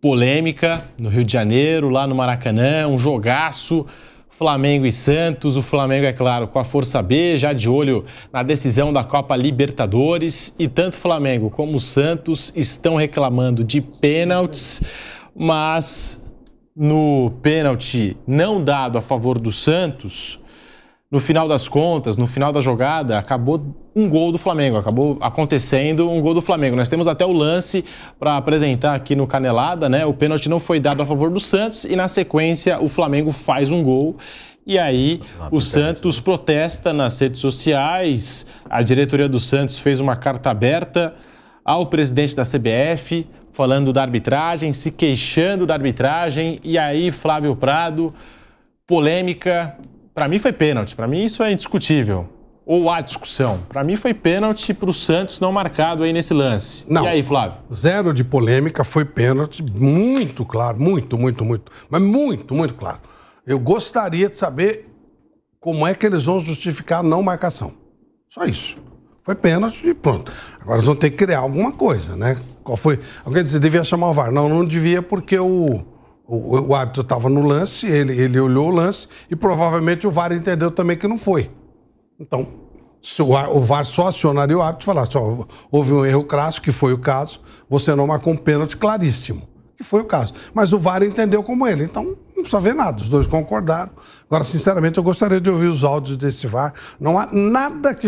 polêmica no Rio de Janeiro, lá no Maracanã, um jogaço. Flamengo e Santos, o Flamengo, é claro, com a força B, já de olho na decisão da Copa Libertadores. E tanto Flamengo como Santos estão reclamando de pênaltis, mas no pênalti não dado a favor do Santos, no final das contas, no final da jogada, acabou um gol do Flamengo, acabou acontecendo um gol do Flamengo. Nós temos até o lance para apresentar aqui no Canelada, né? O pênalti não foi dado a favor do Santos e na sequência o Flamengo faz um gol. E aí o né? Santos protesta nas redes sociais. A diretoria do Santos fez uma carta aberta ao presidente da CBF falando da arbitragem, se queixando da arbitragem. E aí Flávio Prado, polêmica, para mim foi pênalti, para mim isso é indiscutível. Ou há discussão? Para mim foi pênalti para o Santos não marcado aí nesse lance. Não. E aí, Flávio? Zero de polêmica, foi pênalti, muito claro, muito, muito, muito. Mas muito, muito claro. Eu gostaria de saber como é que eles vão justificar a não marcação. Só isso. Foi pênalti e pronto. Agora eles vão ter que criar alguma coisa, né? Qual foi? Alguém disse, devia chamar o VAR. Não, não devia porque o o, o árbitro estava no lance, ele, ele olhou o lance e provavelmente o VAR entendeu também que não foi. Então, se o, o VAR só acionaria o árbitro e falasse: ó, houve um erro crasso, que foi o caso, você não marcou um pênalti claríssimo, que foi o caso. Mas o VAR entendeu como ele. Então, não precisa ver nada, os dois concordaram. Agora, sinceramente, eu gostaria de ouvir os áudios desse VAR. Não há nada que.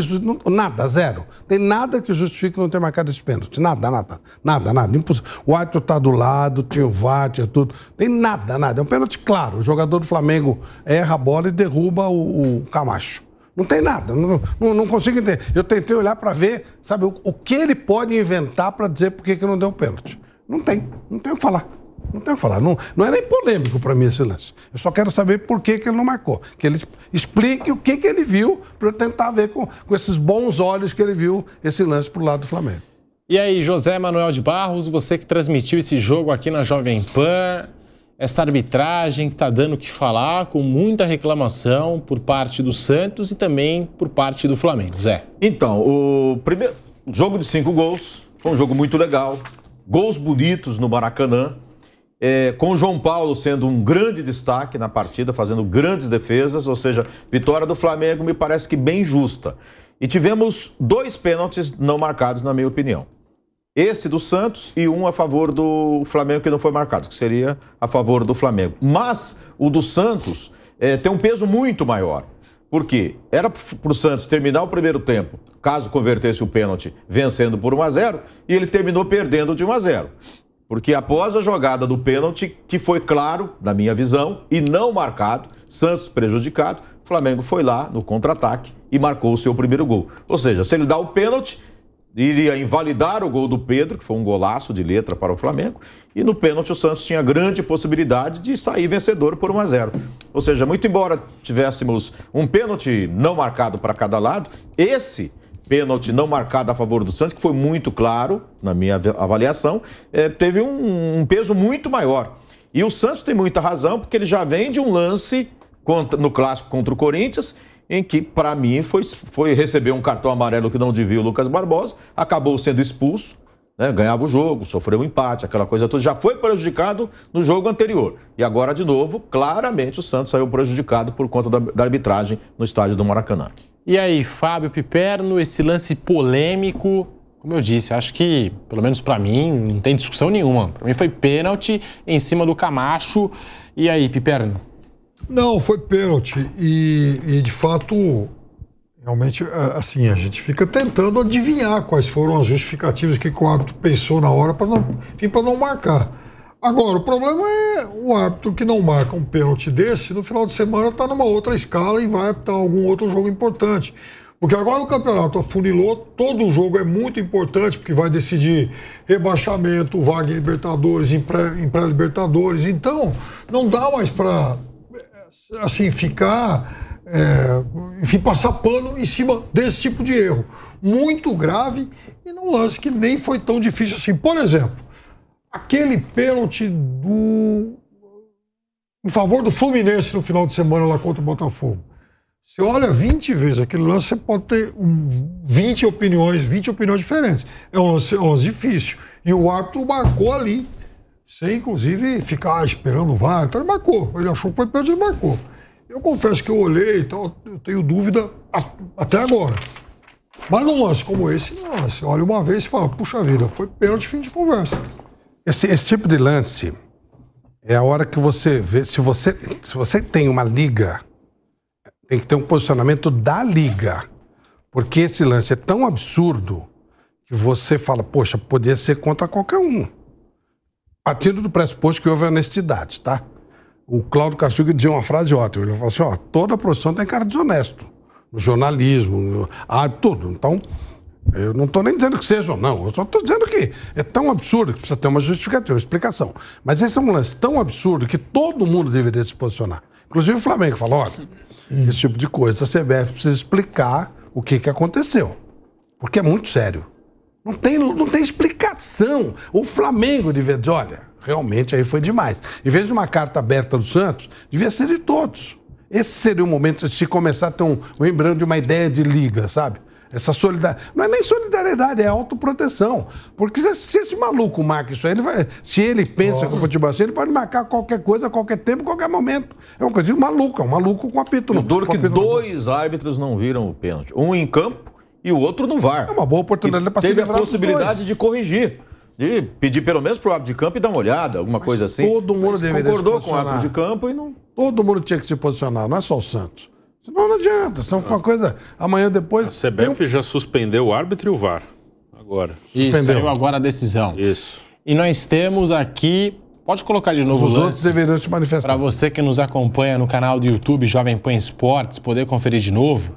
Nada, zero. Tem nada que justifique não ter marcado esse pênalti. Nada, nada. Nada, nada. Impossível. O árbitro está do lado, tinha o VAR, tinha tudo. Tem nada, nada. É um pênalti claro. O jogador do Flamengo erra a bola e derruba o, o Camacho. Não tem nada, não, não, não, consigo entender. Eu tentei olhar para ver, sabe, o, o, que ele pode inventar para dizer por que não deu o pênalti. Não tem, não tem o que falar. Não tenho o que falar. Não, não é nem polêmico para mim esse lance. Eu só quero saber por que, que ele não marcou. Que ele explique o que, que ele viu para eu tentar ver com, com esses bons olhos que ele viu esse lance para o lado do Flamengo. E aí, José Manuel de Barros, você que transmitiu esse jogo aqui na Jovem Pan, essa arbitragem que está dando o que falar, com muita reclamação por parte do Santos e também por parte do Flamengo, Zé. Então, o primeiro jogo de cinco gols, foi um jogo muito legal, gols bonitos no Maracanã. É, com João Paulo sendo um grande destaque na partida, fazendo grandes defesas, ou seja, vitória do Flamengo me parece que bem justa. E tivemos dois pênaltis não marcados, na minha opinião. Esse do Santos e um a favor do Flamengo que não foi marcado, que seria a favor do Flamengo. Mas o do Santos é, tem um peso muito maior. Porque era para o Santos terminar o primeiro tempo, caso convertesse o pênalti, vencendo por 1 a 0 e ele terminou perdendo de 1 a 0 porque após a jogada do pênalti, que foi claro, na minha visão, e não marcado, Santos prejudicado, Flamengo foi lá no contra-ataque e marcou o seu primeiro gol. Ou seja, se ele dá o pênalti, iria invalidar o gol do Pedro, que foi um golaço de letra para o Flamengo, e no pênalti o Santos tinha grande possibilidade de sair vencedor por 1 a 0. Ou seja, muito embora tivéssemos um pênalti não marcado para cada lado, esse pênalti não marcado a favor do Santos, que foi muito claro, na minha avaliação, é, teve um, um, peso muito maior. E o Santos tem muita razão, porque ele já vem de um lance contra, no clássico contra o Corinthians, em que, para mim, foi, foi receber um cartão amarelo que não devia o Lucas Barbosa, acabou sendo expulso, né, ganhava o jogo, sofreu um empate, aquela coisa toda, já foi prejudicado no jogo anterior. E agora, de novo, claramente o Santos saiu prejudicado por conta da, da arbitragem no estádio do Maracanã. E aí, Fábio Piperno, esse lance polêmico, como eu disse, acho que, pelo menos para mim, não tem discussão nenhuma. Para mim foi pênalti em cima do Camacho. E aí, Piperno? Não, foi pênalti. E, e de fato, realmente, é, assim, a gente fica tentando adivinhar quais foram as justificativas que o árbitro pensou na hora para não, não marcar. Agora, o problema é o árbitro que não marca um pênalti desse, no final de semana está numa outra escala e vai apitar algum outro jogo importante. Porque agora o campeonato afunilou, todo jogo é muito importante, porque vai decidir rebaixamento, vaga em Libertadores, em pré-Libertadores. então, não dá mais para assim, ficar, é, enfim, passar pano em cima desse tipo de erro. Muito grave e num lance que nem foi tão difícil assim. Por exemplo, Aquele pênalti do em favor do Fluminense no final de semana lá contra o Botafogo. Você olha 20 vezes aquele lance, você pode ter 20 opiniões, 20 opiniões diferentes. É um lance, é um lance difícil. E o árbitro marcou ali, sem inclusive ficar esperando o VAR. Então ele marcou. Ele achou que foi pênalti, ele marcou. Eu confesso que eu olhei e tal, eu tenho dúvida até agora. Mas num lance como esse, não. Você olha uma vez e fala, puxa vida, foi pênalti, fim de conversa. Esse, esse tipo de lance é a hora que você vê. Se você, se você tem uma liga, tem que ter um posicionamento da liga. Porque esse lance é tão absurdo que você fala, poxa, poderia ser contra qualquer um. Partindo do pressuposto que houve honestidade, tá? O Cláudio Castilho dizia uma frase ótima. Ele falou assim: ó, toda profissão tem cara desonesto. No jornalismo, no... ah, tudo. Então, eu não estou nem dizendo que seja ou não, eu só estou dizendo que é tão absurdo que precisa ter uma justificativa, uma explicação. Mas esse é um lance tão absurdo que todo mundo deveria se posicionar. Inclusive o Flamengo falou: olha, hum. esse tipo de coisa, a CBF precisa explicar o que, que aconteceu. Porque é muito sério. Não tem, não tem explicação. O Flamengo deveria dizer: olha, realmente aí foi demais. Em vez de uma carta aberta do Santos, devia ser de todos. Esse seria o momento de se começar a ter um, lembrando de uma ideia de liga, sabe? Essa solidariedade. Não é nem solidariedade, é autoproteção. Porque se, esse maluco marca isso aí, ele vai, se ele pensa que o futebol é assim, ele pode marcar qualquer coisa, qualquer tempo, qualquer momento. É uma coisa de maluco, é um maluco com apito no. Duro que dois árbitros não viram o pênalti. Um em campo e o outro no VAR. É uma boa oportunidade para se Teve a possibilidade de corrigir. De pedir pelo menos para o árbitro de campo e dar uma olhada, alguma Mas coisa assim. Todo mundo deveria concordou com o árbitro de campo e não. Todo mundo tinha que se posicionar, não é só o Santos. Senão não adianta. São uma coisa. Amanhã depois. A CBF um... já suspendeu o árbitro e o VAR. Agora. Isso, suspendeu. saiu agora a decisão. Isso. E nós temos aqui. Pode colocar de novo Os lance. outros deveriam se manifestar. Para você que nos acompanha no canal do YouTube Jovem Pan Esportes, poder conferir de novo.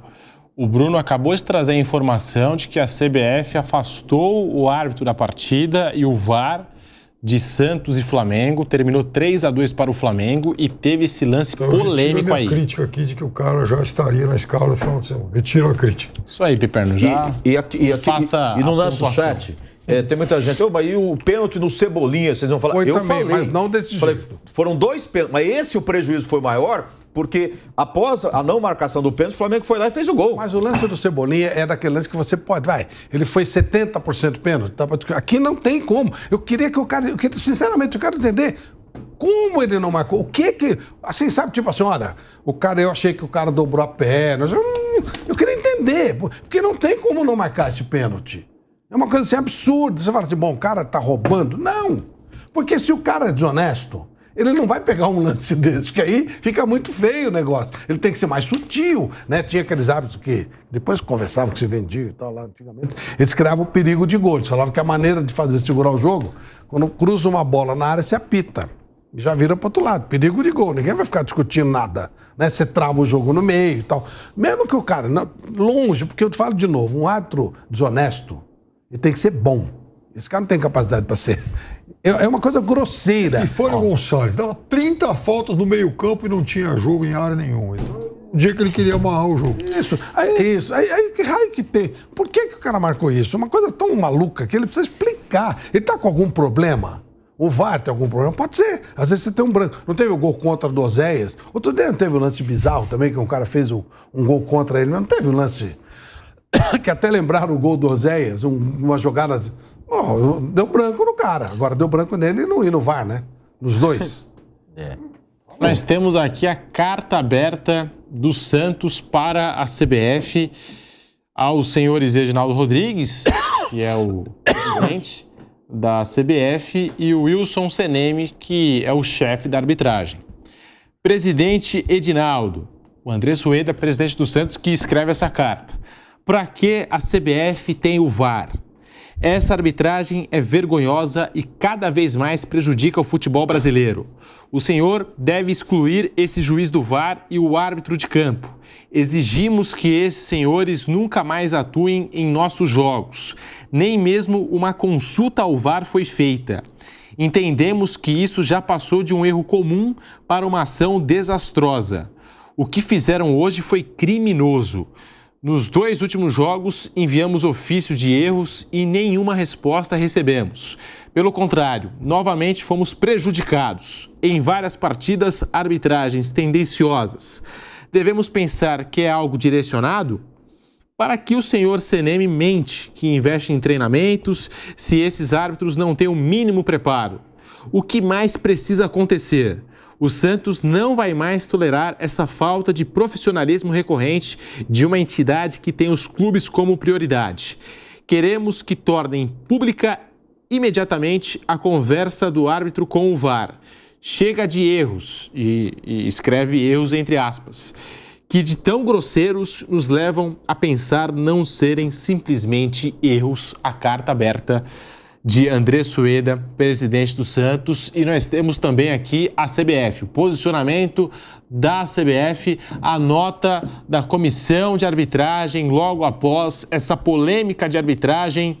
O Bruno acabou de trazer a informação de que a CBF afastou o árbitro da partida e o VAR de Santos e Flamengo, terminou 3 a 2 para o Flamengo e teve esse lance então, polêmico eu aí. a crítica aqui de que o cara já estaria na escala do final de semana. Retiro a crítica. Isso aí, Piperno, já. E, e, aqui, e, aqui, e, e no nosso chat. É, tem muita gente. Oh, mas e o pênalti no Cebolinha? Vocês vão falar. Foi eu também, falei, mas não desse falei, Foram dois pênaltis. Mas esse o prejuízo foi maior porque após a não marcação do pênalti, o Flamengo foi lá e fez o gol. Mas o lance do Cebolinha é daquele lance que você pode, vai, ele foi 70% pênalti, tá, aqui não tem como. Eu queria que o cara, eu queria, sinceramente, eu quero entender como ele não marcou, o que que, assim, sabe, tipo assim, olha, o cara, eu achei que o cara dobrou a perna, eu, eu queria entender, porque não tem como não marcar esse pênalti. É uma coisa assim absurda. Você fala assim, bom, o cara tá roubando. Não! Porque se o cara é desonesto, ele não vai pegar um lance desse, que aí fica muito feio o negócio. Ele tem que ser mais sutil, né? Tinha aqueles hábitos que depois conversavam que se vendia e tal lá antigamente. Eles criavam o perigo de gol. Eles falavam que a maneira de fazer segurar o jogo, quando cruza uma bola na área, se apita. E já vira para outro lado, perigo de gol. Ninguém vai ficar discutindo nada, né? Você trava o jogo no meio e tal. Mesmo que o cara, longe, porque eu te falo de novo, um árbitro desonesto, ele tem que ser bom. Esse cara não tem capacidade para ser. É, é uma coisa grosseira. E Fônia Gonçalves dava 30 faltas no meio-campo e não tinha jogo em área nenhuma. Então, o dia que ele queria amarrar o jogo. Isso, aí, isso. Aí, aí que raio que tem. Por que, que o cara marcou isso? Uma coisa tão maluca que ele precisa explicar. Ele tá com algum problema? O VAR tem algum problema? Pode ser. Às vezes você tem um branco. Não teve o gol contra do Oséias? Outro dia não teve um lance bizarro também, que um cara fez um, um gol contra ele, mas não teve um lance. que até lembraram o gol do Oséias, um, jogadas. Oh, deu branco no cara. Agora deu branco nele e não e no VAR, né? Nos dois. é. Nós temos aqui a carta aberta do Santos para a CBF aos senhores Reginaldo Rodrigues, que é o presidente da CBF, e o Wilson Seneme, que é o chefe da arbitragem. Presidente Edinaldo, o André Sueda, presidente do Santos, que escreve essa carta. Para que a CBF tem o VAR? Essa arbitragem é vergonhosa e cada vez mais prejudica o futebol brasileiro. O senhor deve excluir esse juiz do VAR e o árbitro de campo. Exigimos que esses senhores nunca mais atuem em nossos jogos. Nem mesmo uma consulta ao VAR foi feita. Entendemos que isso já passou de um erro comum para uma ação desastrosa. O que fizeram hoje foi criminoso. Nos dois últimos jogos, enviamos ofício de erros e nenhuma resposta recebemos. Pelo contrário, novamente fomos prejudicados. Em várias partidas, arbitragens tendenciosas. Devemos pensar que é algo direcionado? Para que o senhor CNM mente que investe em treinamentos se esses árbitros não têm o mínimo preparo? O que mais precisa acontecer? O Santos não vai mais tolerar essa falta de profissionalismo recorrente de uma entidade que tem os clubes como prioridade. Queremos que tornem pública imediatamente a conversa do árbitro com o VAR. Chega de erros, e, e escreve erros entre aspas, que de tão grosseiros nos levam a pensar não serem simplesmente erros à carta aberta de André Sueda, presidente do Santos, e nós temos também aqui a CBF, o posicionamento da CBF, a nota da comissão de arbitragem logo após essa polêmica de arbitragem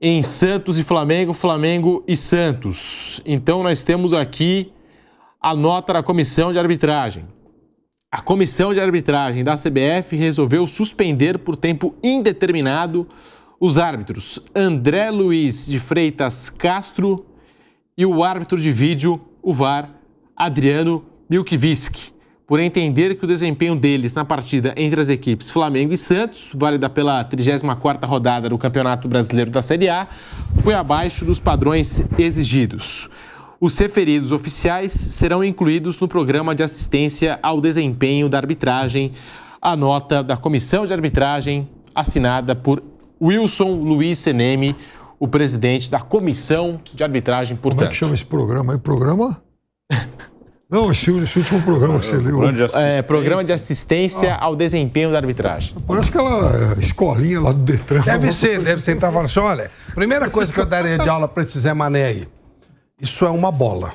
em Santos e Flamengo, Flamengo e Santos. Então nós temos aqui a nota da comissão de arbitragem. A comissão de arbitragem da CBF resolveu suspender por tempo indeterminado os árbitros André Luiz de Freitas Castro e o árbitro de vídeo, o VAR, Adriano Milkiewicz, por entender que o desempenho deles na partida entre as equipes Flamengo e Santos, válida pela 34ª rodada do Campeonato Brasileiro da Série A, foi abaixo dos padrões exigidos. Os referidos oficiais serão incluídos no programa de assistência ao desempenho da arbitragem, a nota da comissão de arbitragem assinada por Wilson Luiz Seneme, o presidente da Comissão de Arbitragem, portanto. Como é que chama esse programa aí? Programa? Não, esse, esse, último programa que você leu. É, programa de assistência ah. ao desempenho da arbitragem. Parece aquela é, escolinha lá do Detran. Deve ser, deve ser. Tá falando assim, olha, primeira coisa que eu daria de aula para esse Zé Mané aí. Isso é uma bola.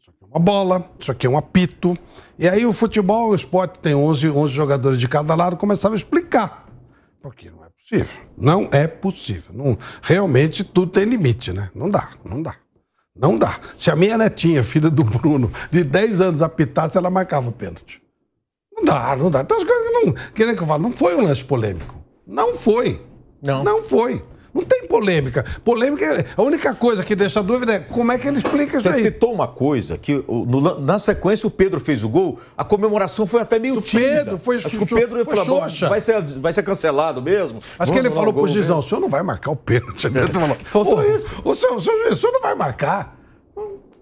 Isso aqui é uma bola, isso aqui é um apito. E aí o futebol, o esporte tem 11, 11 jogadores de cada lado, começava a explicar. Porque não é possível. Não é possível. Não, realmente tudo tem limite, né? Não dá, não dá. Não dá. Se a minha netinha, filha do Bruno, de 10 anos, apitasse, ela marcava o pênalti. Não dá, não dá. Então as coisas não. nem que eu falo, não foi um lance polêmico. Não foi. Não. Não foi. Não tem polêmica. Polêmica é a única coisa que deixa dúvida é como é que ele explica isso aí. Você citou uma coisa que no, na sequência o Pedro fez o gol, a comemoração foi até meio tímida. Pedro foi Acho que o Pedro foi falou, vai ser vai ser cancelado mesmo. Acho Vamos que ele falou pro Gizão, o senhor não vai marcar o pênalti. Tá Faltou isso. O senhor, o, senhor, o senhor não vai marcar.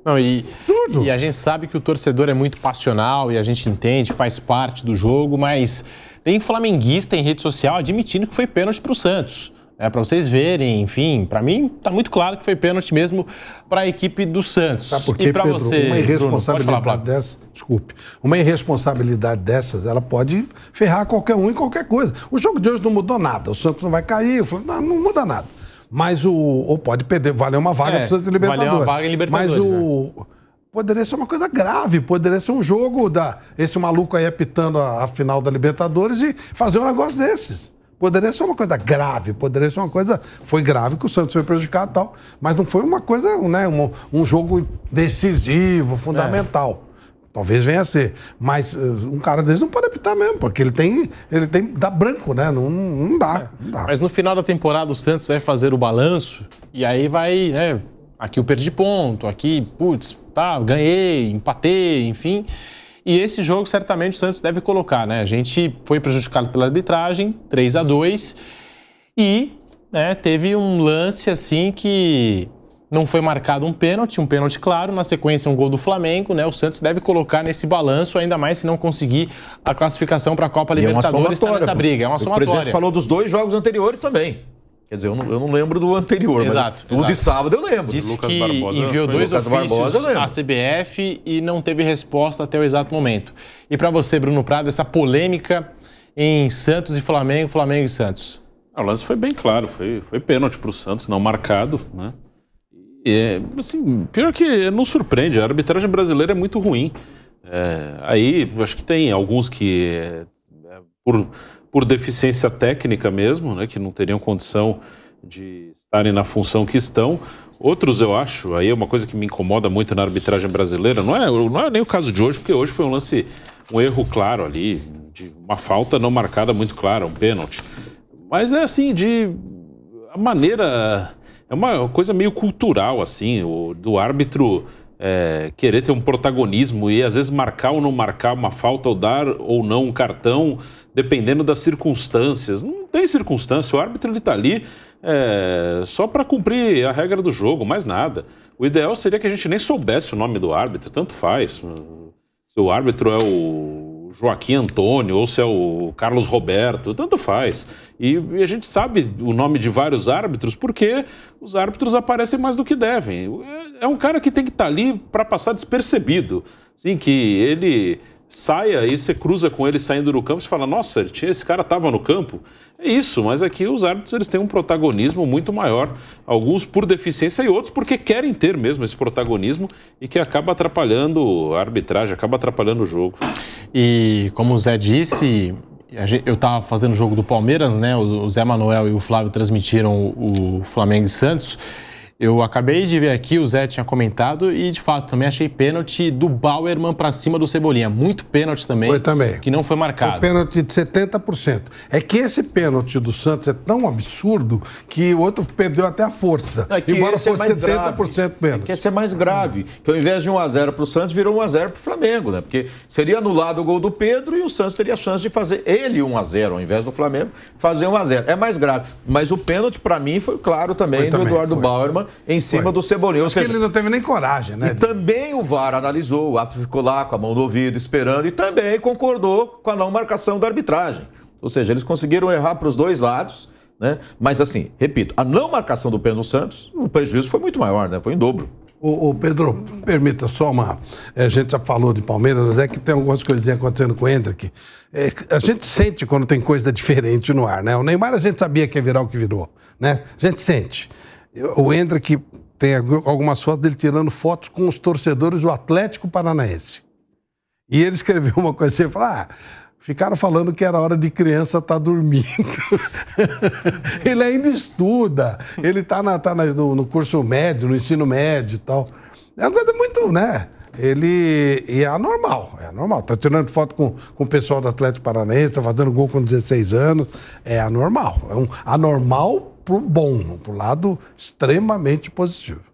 Não, e, Tudo. e a gente sabe que o torcedor é muito passional e a gente entende, faz parte do jogo, mas tem flamenguista em rede social admitindo que foi pênalti para o Santos. É, para vocês verem, enfim, para mim está muito claro que foi pênalti mesmo para a equipe do Santos. Sabe por e para você, uma irresponsabilidade Bruno, falar, dessa, desculpe, uma irresponsabilidade dessas, ela pode ferrar qualquer um em qualquer coisa. O jogo de hoje não mudou nada, o Santos não vai cair, não, não muda nada. Mas o ou pode perder, valeu uma vaga é, para o Santos Libertadores. Valeu uma vaga em Libertadores. Mas o né? poderia ser uma coisa grave, poderia ser um jogo da esse maluco aí apitando a, a final da Libertadores e fazer um negócio desses. Poderia ser uma coisa grave, poderia ser uma coisa. Foi grave que o Santos foi prejudicado e tal, mas não foi uma coisa, né? Um, um jogo decisivo, fundamental. É. Talvez venha a ser. Mas eh, um cara desse não pode apitar mesmo, porque ele tem. Ele tem. dá branco, né? Não, não, dá, é. não dá. Mas no final da temporada o Santos vai fazer o balanço e aí vai, né? Aqui eu perdi ponto, aqui, putz, tá, ganhei, empatei, enfim. E esse jogo certamente o Santos deve colocar, né? A gente foi prejudicado pela arbitragem, 3 a 2 e né, teve um lance assim que não foi marcado um pênalti, um pênalti claro, na sequência um gol do Flamengo, né? O Santos deve colocar nesse balanço ainda mais se não conseguir a classificação para a Copa e Libertadores, é uma tá nessa briga, é uma somatória. O presidente falou dos dois jogos anteriores também. Quer dizer, eu não, eu não, lembro do anterior, exato, mas exato. o de sábado eu lembro. Disse Lucas que Barbosa, enviou dois Lucas ofícios à CBF e não teve resposta até o exato momento. E para você, Bruno Prado, essa polêmica em Santos e Flamengo, Flamengo e Santos? Ah, o lance foi bem claro, foi, foi pênalti para o Santos, não marcado, né? E, assim, pior que não surpreende, a arbitragem brasileira é muito ruim. É, aí, acho que tem alguns que, é, por por deficiência técnica mesmo, né, que não teriam condição de estarem na função que estão. Outros, eu acho, aí é uma coisa que me incomoda muito na arbitragem brasileira, não é, não é nem o caso de hoje, porque hoje foi um lance, um erro claro ali, de uma falta não marcada muito clara, um pênalti. Mas é assim, de a maneira. É uma coisa meio cultural, assim, o, do árbitro é, querer ter um protagonismo e às vezes marcar ou não marcar uma falta ou dar ou não um cartão, dependendo das circunstâncias. Não tem circunstância, o árbitro ele está ali é, só para cumprir a regra do jogo, mais nada. O ideal seria que a gente nem soubesse o nome do árbitro, tanto faz. Hum, se o árbitro é o Joaquim Antônio, ou se é o Carlos Roberto, tanto faz. E, e, a gente sabe o nome de vários árbitros porque os árbitros aparecem mais do que devem. É, é um cara que tem que estar tá ali para passar despercebido. Assim, que ele saia e você cruza com ele saindo do campo e fala, nossa, esse cara estava no campo. É isso, mas aqui é os árbitros eles têm um protagonismo muito maior, alguns por deficiência e outros porque querem ter mesmo esse protagonismo e que acaba atrapalhando a arbitragem, acaba atrapalhando o jogo. E como o Zé disse, eu estava fazendo o jogo do Palmeiras, né? O Zé Manuel e o Flávio transmitiram o Flamengo e Santos. Eu acabei de ver aqui, o Zé tinha comentado, e de fato também achei pênalti do Bauerman para cima do Cebolinha. Muito pênalti também. Foi também. Que não foi marcado. Foi pênalti de 70%. É que esse pênalti do Santos é tão absurdo que o outro perdeu até a força. É que Embora é fosse é 70% grave. menos. É que esse é mais grave. Que ao invés de 1x0 para o Santos, virou 1x0 para o Flamengo, né? Porque seria anulado o gol do Pedro e o Santos teria a chance de fazer ele 1x0, ao invés do Flamengo, fazer 1x0. É mais grave. Mas o pênalti, para mim, foi claro também, foi também do Eduardo foi. Bauerman em cima Foi. do Cebolinha. Acho seja, que ele não teve nem coragem, né? E também o VAR analisou, o árbitro ficou lá com a mão no ouvido esperando e também concordou com a não marcação da arbitragem. Ou seja, eles conseguiram errar para os dois lados. Né? Mas, assim, repito, a não marcação do Pedro Santos, o prejuízo foi muito maior, né? Foi em dobro. O, Pedro, permita só uma. Eh, a gente já falou de Palmeiras, mas é que tem algumas coisinhas acontecendo com o Hendrick. É, a gente sente quando tem coisa diferente no ar, né? O Neymar a gente sabia que ia virar o que virou, né? A gente sente o Hendrick tem algumas fotos dele tirando fotos com os torcedores do Atlético Paranaense. E ele escreveu uma coisa assim, falou, ah, ficaram falando que era hora de criança estar tá dormindo. ele ainda estuda, ele está tá, tá no, no curso médio, no ensino médio e tal. É uma coisa muito, né? Ele é anormal, é anormal. Tá tirando foto com, com o pessoal do Atlético Paranaense, tá fazendo gol com 16 anos, é anormal. É um anormal para o bom, para o lado extremamente positivo.